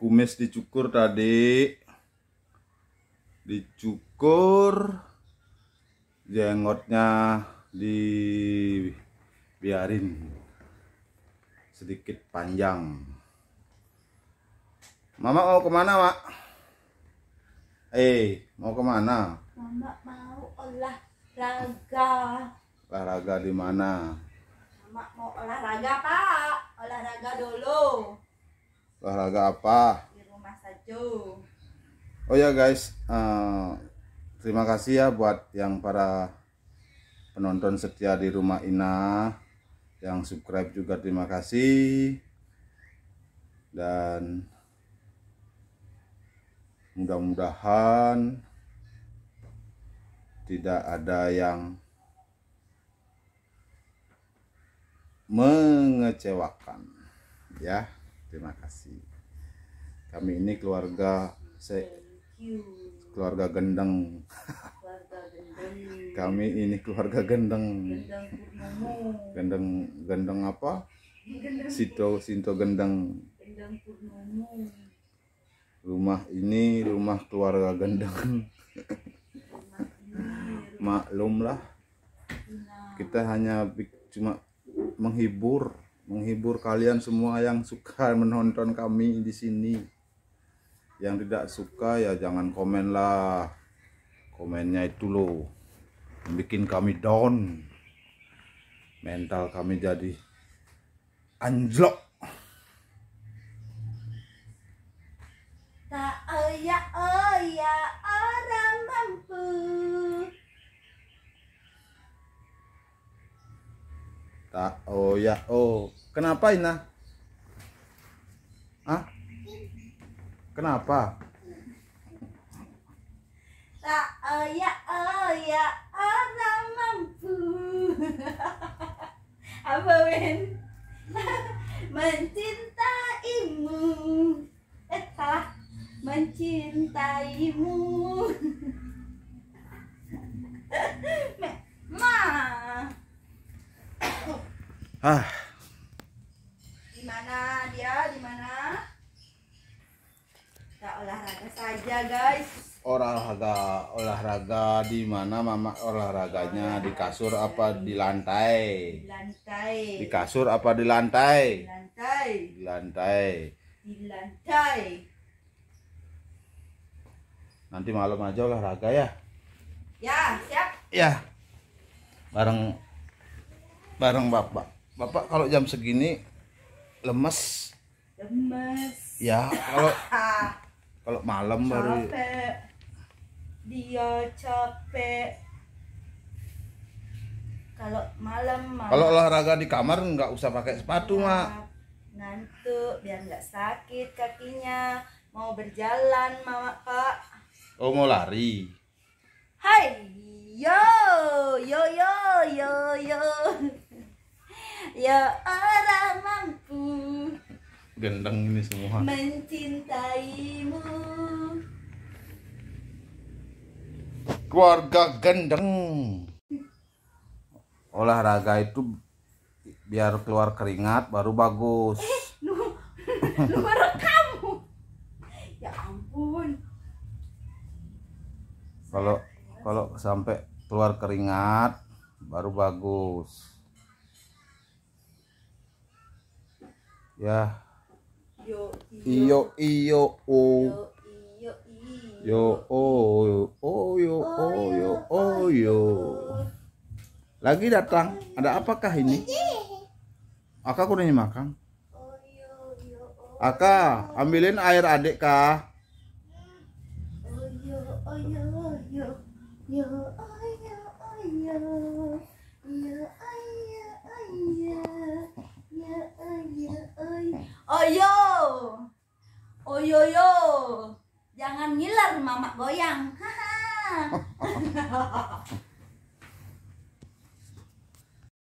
kumis dicukur tadi dicukur jenggotnya dibiarin sedikit panjang Mama mau kemana Mak? Eh mau kemana? Mama mau olahraga olahraga di mana? Mama mau olahraga Pak olahraga dulu olahraga apa di rumah saja oh ya guys uh, terima kasih ya buat yang para penonton setia di rumah Ina yang subscribe juga terima kasih dan mudah-mudahan tidak ada yang mengecewakan ya terima kasih kami ini keluarga se keluarga gendeng kami ini keluarga gendeng gendeng gendeng apa sito sinto gendeng rumah ini rumah keluarga gendeng maklumlah kita hanya cuma menghibur menghibur kalian semua yang suka menonton kami di sini yang tidak suka ya jangan komen lah komennya itu loh bikin kami down mental kami jadi anjlok tak eh, ya eh. tak oh ya oh kenapa Ina ah kenapa tak oh eh, ya oh ya orang eh, mampu apa Win mencintaimu eh salah mencintaimu ah di mana dia di mana kita olahraga saja guys olahraga olahraga di mana mama olahraganya di kasur apa di lantai di lantai di kasur apa di lantai di lantai di lantai di lantai nanti malam aja olahraga ya ya siap ya bareng bareng bapak Bapak kalau jam segini lemes. Lemes. Ya, kalau kalau malam ya. capek. baru dia capek kalau malam, malam. kalau olahraga di kamar nggak usah pakai sepatu ya, mak ngantuk biar nggak sakit kakinya mau berjalan mama pak oh mau lari hai yo yo yo yo yo ya orang mampu gendeng ini semua mencintaimu keluarga gendeng olahraga itu biar keluar keringat baru bagus eh, kamu ya ampun kalau kalau sampai keluar keringat baru bagus Ya. Yo iyo o. Yo o yo o yo o yo o yo. Lagi datang. Ada apakah ini? Aka kudanya makan. Aka, ambilin air adik kah? yo yo yo yo Jangan ngiler mamak goyang. hahaha